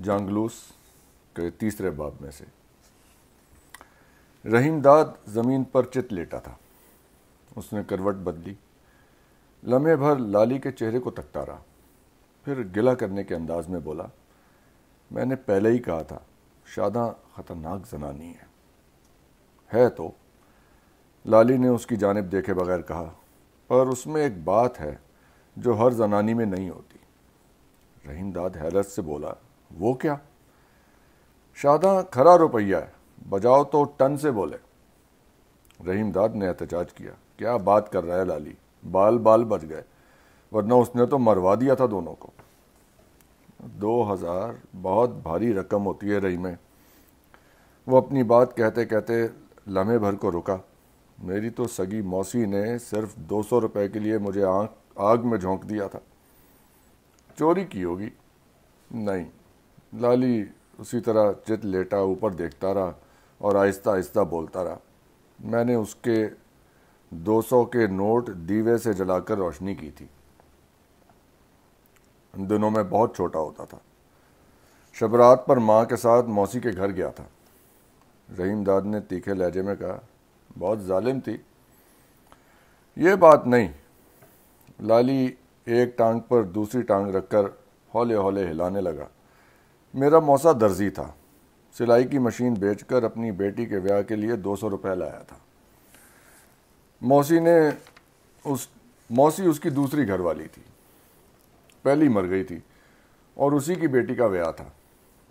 जांगलूस के तीसरे बाब में से रहीम दाद ज़मीन पर चित लेटा था उसने करवट बदली लम्हे भर लाली के चेहरे को तकता रहा फिर गिला करने के अंदाज में बोला मैंने पहले ही कहा था शादा ख़तरनाक जनानी है है तो लाली ने उसकी जानब देखे बगैर कहा पर उसमें एक बात है जो हर जनानी में नहीं होती रहीम दाद हैरत से बोला वो क्या शादा खरा रुपया है बजाओ तो टन से बोले रहीमदाद ने एहतजाज किया क्या बात कर रहा है लाली बाल बाल बच गए वरना उसने तो मरवा दिया था दोनों को दो हज़ार बहुत भारी रकम होती है रही में वो अपनी बात कहते कहते लम्हे भर को रुका मेरी तो सगी मौसी ने सिर्फ दो सौ रुपये के लिए मुझे आग में झोंक दिया था चोरी की होगी नहीं लाली उसी तरह चित लेटा ऊपर देखता रहा और आहिस्ता आहिस्ता बोलता रहा मैंने उसके 200 के नोट दीवे से जलाकर रोशनी की थी उन दिनों में बहुत छोटा होता था शबरात पर माँ के साथ मौसी के घर गया था रहीम दाद ने तीखे लहजे में कहा बहुत जालिम थी ये बात नहीं लाली एक टांग पर दूसरी टांग रखकर हौले हौले हिलाने लगा मेरा मौसा दर्जी था सिलाई की मशीन बेचकर अपनी बेटी के ब्याह के लिए दो सौ रुपये लाया था मौसी ने उस मौसी उसकी दूसरी घरवाली थी पहली मर गई थी और उसी की बेटी का ब्याह था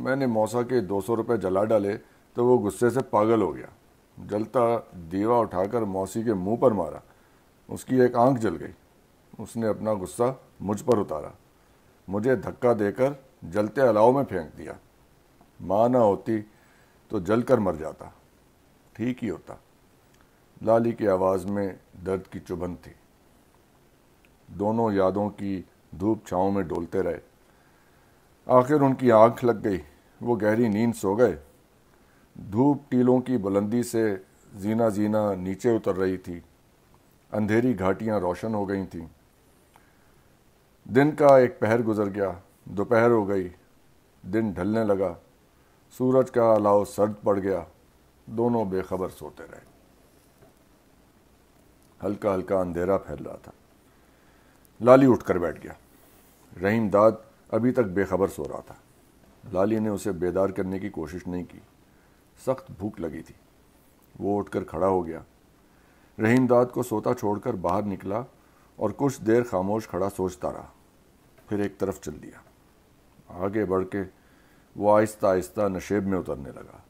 मैंने मौसा के दो सौ रुपये जला डाले तो वो गुस्से से पागल हो गया जलता दीवा उठाकर मौसी के मुंह पर मारा उसकी एक आंख जल गई उसने अपना गुस्सा मुझ पर उतारा मुझे धक्का देकर जलते अलाव में फेंक दिया माँ ना होती तो जल कर मर जाता ठीक ही होता लाली की आवाज़ में दर्द की चुभन थी दोनों यादों की धूप छाँव में डोलते रहे आखिर उनकी आंख लग गई वो गहरी नींद सो गए धूप टीलों की बुलंदी से जीना जीना नीचे उतर रही थी अंधेरी घाटियां रोशन हो गई थीं दिन का एक पहर गुजर गया दोपहर हो गई दिन ढलने लगा सूरज का अलाव सर्द पड़ गया दोनों बेखबर सोते रहे हल्का हल्का अंधेरा फैल रहा था लाली उठकर बैठ गया रहीम दाद अभी तक बेखबर सो रहा था लाली ने उसे बेदार करने की कोशिश नहीं की सख्त भूख लगी थी वो उठकर खड़ा हो गया रहीम दाद को सोता छोड़कर बाहर निकला और कुछ देर खामोश खड़ा सोचता रहा फिर एक तरफ चल दिया आगे बढ़ के वो आहिस्ता आहिस्ता नशेब में उतरने लगा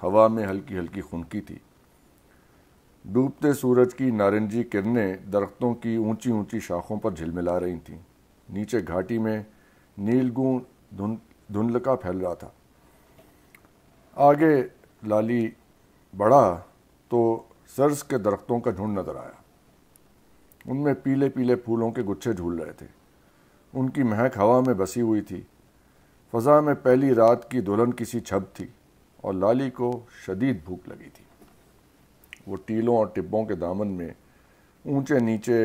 हवा में हल्की हल्की खुनकी थी डूबते सूरज की नारंगी किरणें दरख्तों की ऊंची ऊंची शाखों पर झिलमिला रही थीं नीचे घाटी में नीलगू धुन धुंधलका फैल रहा था आगे लाली बढ़ा तो सरस के दरख्तों का झुंड नजर आया उनमें पीले पीले फूलों के गुच्छे झूल रहे थे उनकी महक हवा में बसी हुई थी फजा में पहली रात की दुल्हन किसी छब थी और लाली को शदीद भूख लगी थी वो टीलों और टिब्बों के दामन में ऊंचे नीचे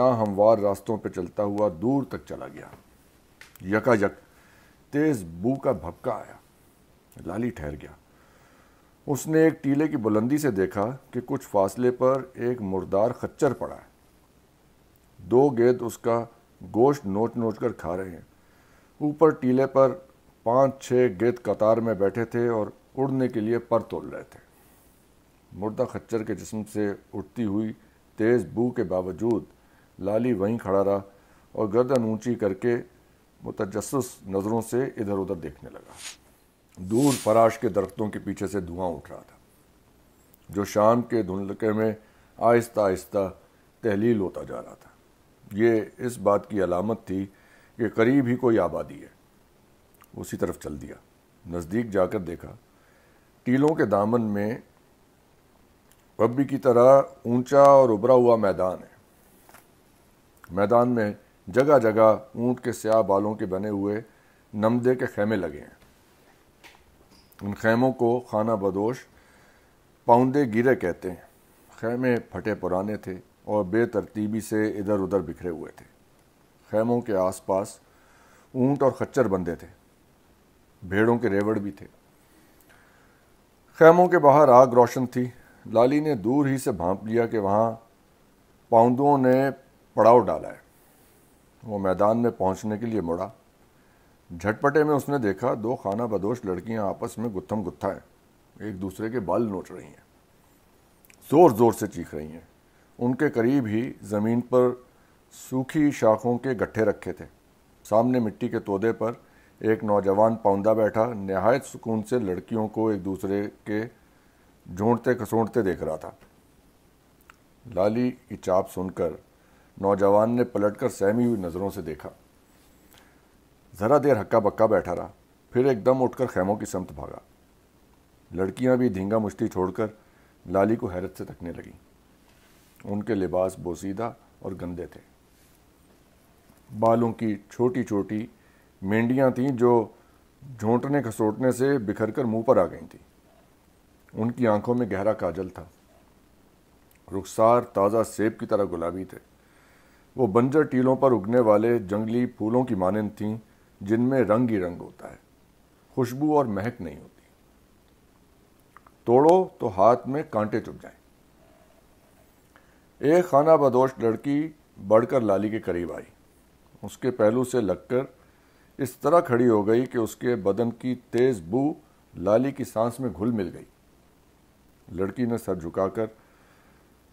ना हमवार रास्तों पर चलता हुआ दूर तक चला गया यकायक तेज़ बू का भपका आया लाली ठहर गया उसने एक टीले की बुलंदी से देखा कि कुछ फासले पर एक मुर्दार खच्चर पड़ा है दो गेंद उसका गोश्त नोच नोच कर खा रहे हैं ऊपर टीले पर पाँच छः गेद कतार में बैठे थे और उड़ने के लिए पर तोड़ रहे थे मुर्दा खच्चर के जिस्म से उठती हुई तेज़ बू के बावजूद लाली वहीं खड़ा रहा और गर्दन ऊंची करके मुतजस नज़रों से इधर उधर देखने लगा दूर फराश के दरख्तों के पीछे से धुआं उठ रहा था जो शाम के धुंधके में आहिस्ता आहिस्ता तहलील होता जा रहा था ये इस बात की अलामत थी के करीब ही कोई आबादी है उसी तरफ चल दिया नज़दीक जाकर देखा टीलों के दामन में पब्बी की तरह ऊंचा और उभरा हुआ मैदान है मैदान में जगह जगह ऊंट के स्याह बालों के बने हुए नमदे के खेमे लगे हैं उन खेमों को खाना बदोश पाउंदे गिरे कहते हैं खेमे फटे पुराने थे और बेतरतीबी से इधर उधर बिखरे हुए थे खैमों के आसपास ऊंट और खच्चर बंधे थे भेड़ों के रेवड़ भी थे खैमों के बाहर आग रोशन थी लाली ने दूर ही से भांप लिया कि वहाँ पाउंदों ने पड़ाव डाला है वो मैदान में पहुँचने के लिए मुड़ा झटपटे में उसने देखा दो खाना बदोश लड़कियां आपस में गुत्थम गुत्था हैं एक दूसरे के बाल नोच रही हैं ज़ोर ज़ोर से चीख रही हैं उनके करीब ही ज़मीन पर सूखी शाखों के गट्ठे रखे थे सामने मिट्टी के तोदे पर एक नौजवान पौंदा बैठा नहायत सुकून से लड़कियों को एक दूसरे के झोंड़ते खसूंढते देख रहा था लाली की चाप सुनकर नौजवान ने पलटकर सहमी हुई नज़रों से देखा ज़रा देर हक्का बक्का बैठा रहा फिर एकदम उठकर खैमों की समत भागा लड़कियां भी धींगा मुश्ती छोड़कर लाली को हैरत से तकने लगीं उनके लिबास बोसीदा और गंदे थे बालों की छोटी छोटी मेंढियाँ थीं जो झोंटने खसोटने से बिखर कर मुँह पर आ गई थीं उनकी आंखों में गहरा काजल था रुखसार ताज़ा सेब की तरह गुलाबी थे वो बंजर टीलों पर उगने वाले जंगली फूलों की मानंद थीं जिनमें रंग ही रंग होता है खुशबू और महक नहीं होती तोड़ो तो हाथ में कांटे चुभ जाएं। एक खाना बदोश लड़की बढ़कर लाली के करीब आई उसके पहलू से लगकर इस तरह खड़ी हो गई कि उसके बदन की तेज बू लाली की सांस में घुल मिल गई लड़की ने सर झुकाकर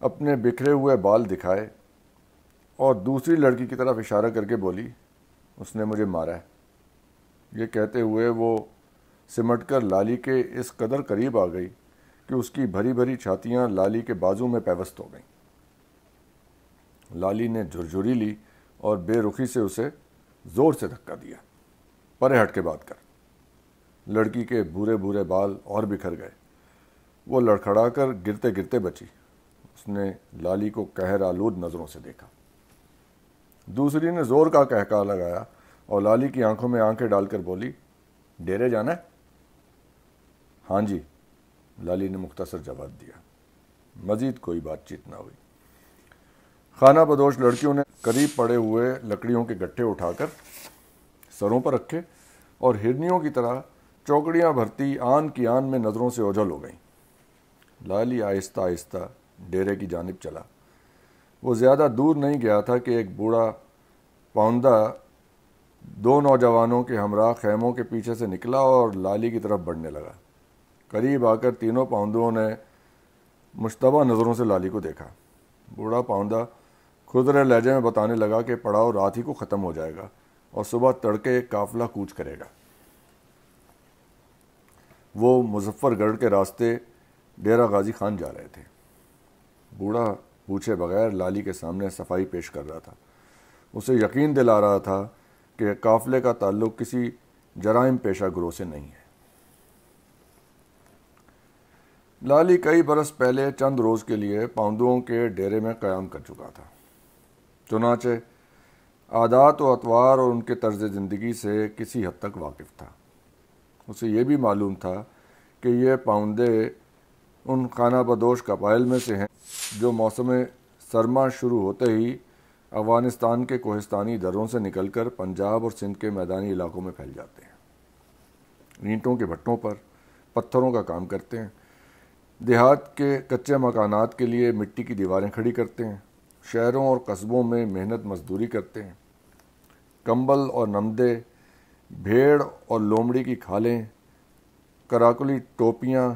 अपने बिखरे हुए बाल दिखाए और दूसरी लड़की की तरफ इशारा करके बोली उसने मुझे मारा है ये कहते हुए वो सिमटकर लाली के इस कदर करीब आ गई कि उसकी भरी भरी छातियां लाली के बाजू में पैवस्त हो गईं लाली ने झुरझुरी ली और बेरुखी से उसे ज़ोर से धक्का दिया परे हट के बात कर लड़की के भूरे भूरे बाल और बिखर गए वो लड़खड़ा कर गिरते गिरते बची उसने लाली को कहर आलूद नज़रों से देखा दूसरी ने ज़ोर का कहका लगाया और लाली की आंखों में आंखें डालकर बोली डेरे जाना है हाँ जी लाली ने मुख्तसर जवाब दिया मज़ीद कोई बातचीत ना हुई खाना बदोश लड़कियों ने करीब पड़े हुए लकड़ियों के गट्ठे उठाकर सरों पर रखे और हिरनियों की तरह चौकड़ियाँ भरती आन की आन में नज़रों से ओझल हो गईं लाली आहिस्ता आहिस्ता डेरे की जानब चला वो ज़्यादा दूर नहीं गया था कि एक बूढ़ा पौंदा दो नौजवानों के हमरा खेमों के पीछे से निकला और लाली की तरफ बढ़ने लगा करीब आकर तीनों पाउंदों ने मुशतबा नज़रों से लाली को देखा बूढ़ा पाउंदा खुदर लहजे में बताने लगा कि पड़ाव रात ही को ख़त्म हो जाएगा और सुबह तड़के एक काफिला कूच करेगा वो मुजफ्फरगढ़ के रास्ते डेरा गाजी खान जा रहे थे बूढ़ा पूछे बगैर लाली के सामने सफाई पेश कर रहा था उसे यकीन दिला रहा था कि काफिले का ताल्लुक किसी जराइम पेशा ग्रोह से नहीं है लाली कई बरस पहले चंद रोज़ के लिए पाउंदुओं के डेरे में क़्याम कर चुका था चुनाचे आदात व अतवार और उनके तर्ज ज़िंदगी से किसी हद तक वाकिफ़ था उसे यह भी मालूम था कि यह पाउंदे उन खाना बदोश कपायल में से हैं जो मौसम सरमा शुरू होते ही अफ़गानिस्तान के कोहिस्तानी दरों से निकल कर पंजाब और सिंध के मैदानी इलाकों में फैल जाते हैं ईंटों के भट्टों पर पत्थरों का काम करते हैं देहात के कच्चे मकानात के लिए मिट्टी की दीवारें खड़ी करते हैं शहरों और कस्बों में मेहनत मजदूरी करते हैं कंबल और नमदे भेड़ और लोमड़ी की खालें कराकुली टोपियाँ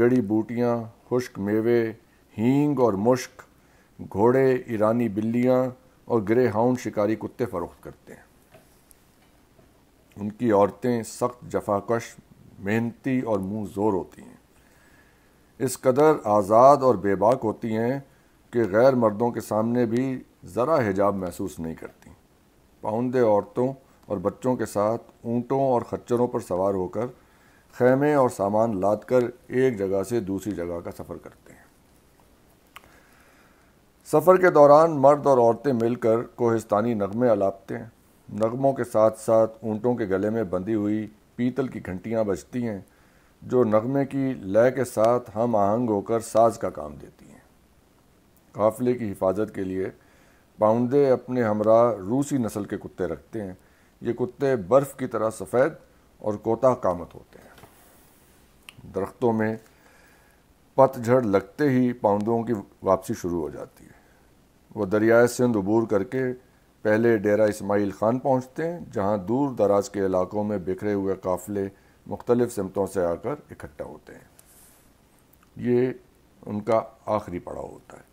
जड़ी बूटियाँ खुश्क मेवे हींग और मुश्क घोड़े ईरानी बिल्लियाँ और ग्रे हाउंड शिकारी कुत्ते फ़रोख्त करते हैं उनकी औरतें सख्त जफाकश मेहनती और मुंह जोर होती हैं इस कदर आज़ाद और बेबाक होती हैं कि गैर मर्दों के सामने भी ज़रा हिजाब महसूस नहीं करती पाउंदे औरतों और बच्चों के साथ ऊँटों और खच्चरों पर सवार होकर खैमे और सामान लाद कर एक जगह से दूसरी जगह का सफ़र करते हैं सफ़र के दौरान मर्द और औरतें मिलकर कोहिस्तानी नगमे अलापते हैं नगमों के साथ साथ ऊँटों के गले में बंधी हुई पीतल की घंटियाँ बजती हैं जो नगमे की लय के साथ हम आहंग होकर साज का काम देती हैं काफ़िले की हिफाजत के लिए पाउंडे अपने हमरा रूसी नस्ल के कुत्ते रखते हैं ये कुत्ते बर्फ़ की तरह सफ़ेद और कोता कामत होते हैं दरख्तों में पतझड़ लगते ही पाउंडों की वापसी शुरू हो जाती है वह दरियाए सिंध अबूर करके पहले डेरा इस्माइल ख़ान पहुँचते हैं जहाँ दूर दराज के इलाकों में बिखरे हुए काफ़िले मुख्तलिफ़ समतों से आकर इकट्ठा होते हैं ये उनका आखिरी पड़ाव होता है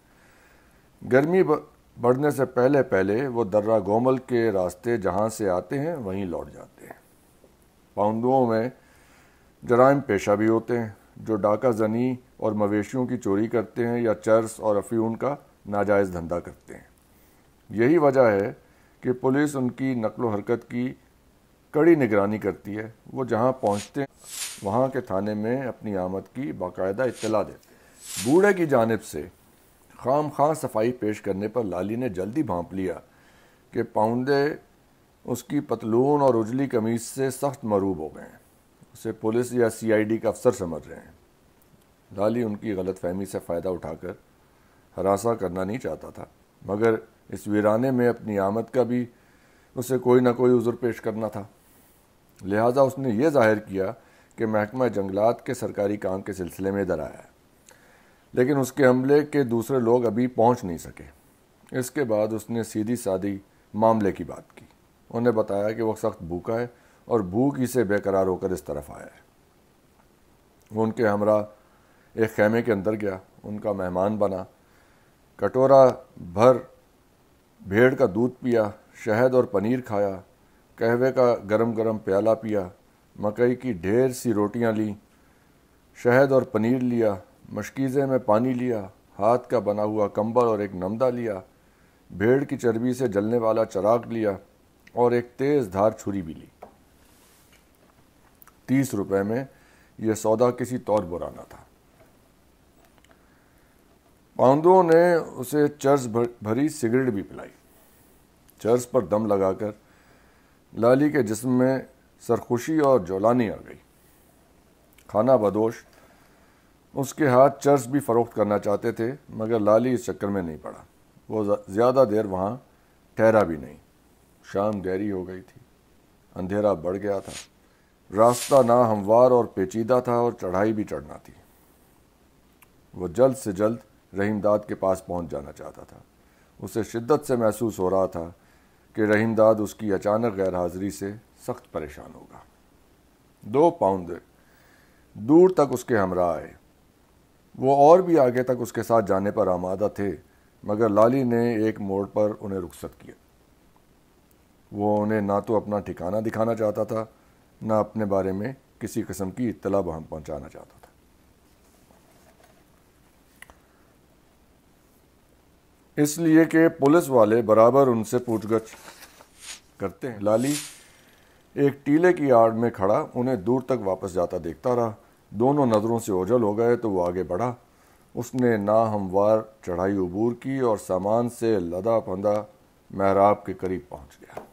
गर्मी बढ़ने से पहले पहले वो दर्रा गोमल के रास्ते जहाँ से आते हैं वहीं लौट जाते हैं पाउंडुओं में जराइम पेशा भी होते हैं जो डाका जनी और मवेशियों की चोरी करते हैं या चर्स और अफ्यून का नाजायज़ धंधा करते हैं यही वजह है कि पुलिस उनकी नकलो हरकत की कड़ी निगरानी करती है वो जहाँ पहुँचते हैं वहाँ के थाने में अपनी आमद की बाकायदा इतला देते हैं बूढ़े की जानब से खाम खां सफाई पेश करने पर लाली ने जल्दी भांप लिया कि पाउंडे उसकी पतलून और उजली कमीज से सख्त मरूब हो गए हैं उसे पुलिस या सीआईडी का अफसर समझ रहे हैं लाली उनकी गलतफहमी से फ़ायदा उठाकर हरासा करना नहीं चाहता था मगर इस वीराने में अपनी आमद का भी उसे कोई ना कोई उज़र पेश करना था लिहाजा उसने ये जाहिर किया कि महकमा जंगलात के सरकारी काम के सिलसिले में इधर आया है लेकिन उसके हमले के दूसरे लोग अभी पहुंच नहीं सके इसके बाद उसने सीधी सादी मामले की बात की उन्हें बताया कि वह सख्त भूखा है और भूख ही से बेकरार होकर इस तरफ आया है वो उनके हमरा एक खेमे के अंदर गया उनका मेहमान बना कटोरा भर भेड़ का दूध पिया शहद और पनीर खाया कहवे का गरम गरम प्याला पिया मकई की ढेर सी रोटियां ली शहद और पनीर लिया मशकीज़े में पानी लिया हाथ का बना हुआ कंबल और एक नमदा लिया भेड़ की चर्बी से जलने वाला चराग लिया और एक तेज़ धार छुरी भी ली तीस रुपए में यह सौदा किसी तौर बुराना था पांडुओं ने उसे चर्च भरी सिगरेट भी पिलाई चर्च पर दम लगाकर लाली के जिस्म में सरखुशी और जोलानी आ गई खाना बदोश उसके हाथ चर्च भी फ़रोख्त करना चाहते थे मगर लाली इस चक्कर में नहीं पड़ा वो ज़्यादा देर वहाँ ठहरा भी नहीं शाम गहरी हो गई थी अंधेरा बढ़ गया था रास्ता ना हमवार और पेचीदा था और चढ़ाई भी चढ़ना थी वो जल्द से जल्द रहीमदाद के पास पहुंच जाना चाहता था उसे शिद्दत से महसूस हो रहा था कि रहीमदाद उसकी अचानक गैर हाजिरी से सख्त परेशान होगा दो पाउंड दूर तक उसके हमरा आए वो और भी आगे तक उसके साथ जाने पर आमादा थे मगर लाली ने एक मोड़ पर उन्हें रुखसत किया वो उन्हें ना तो अपना ठिकाना दिखाना चाहता था ना अपने बारे में किसी किस्म की इतला बहम पहुंचाना चाहता था इसलिए कि पुलिस वाले बराबर उनसे पूछगछ करते हैं लाली एक टीले की आड़ में खड़ा उन्हें दूर तक वापस जाता देखता रहा दोनों नज़रों से ओझल हो गए तो वो आगे बढ़ा उसने नाहमवार चढ़ाई अबूर की और सामान से लदा पंदा महराब के करीब पहुंच गया